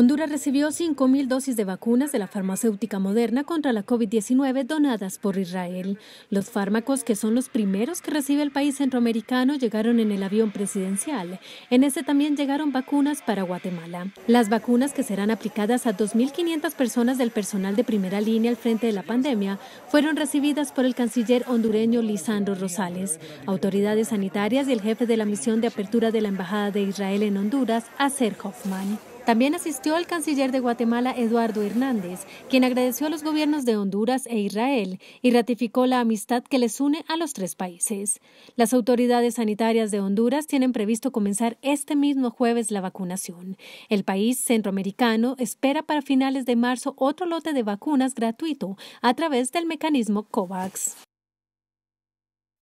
Honduras recibió 5.000 dosis de vacunas de la farmacéutica moderna contra la COVID-19 donadas por Israel. Los fármacos, que son los primeros que recibe el país centroamericano, llegaron en el avión presidencial. En ese también llegaron vacunas para Guatemala. Las vacunas que serán aplicadas a 2.500 personas del personal de primera línea al frente de la pandemia fueron recibidas por el canciller hondureño Lisandro Rosales, autoridades sanitarias y el jefe de la misión de apertura de la Embajada de Israel en Honduras, Aser Hoffman. También asistió el canciller de Guatemala, Eduardo Hernández, quien agradeció a los gobiernos de Honduras e Israel y ratificó la amistad que les une a los tres países. Las autoridades sanitarias de Honduras tienen previsto comenzar este mismo jueves la vacunación. El país centroamericano espera para finales de marzo otro lote de vacunas gratuito a través del mecanismo COVAX.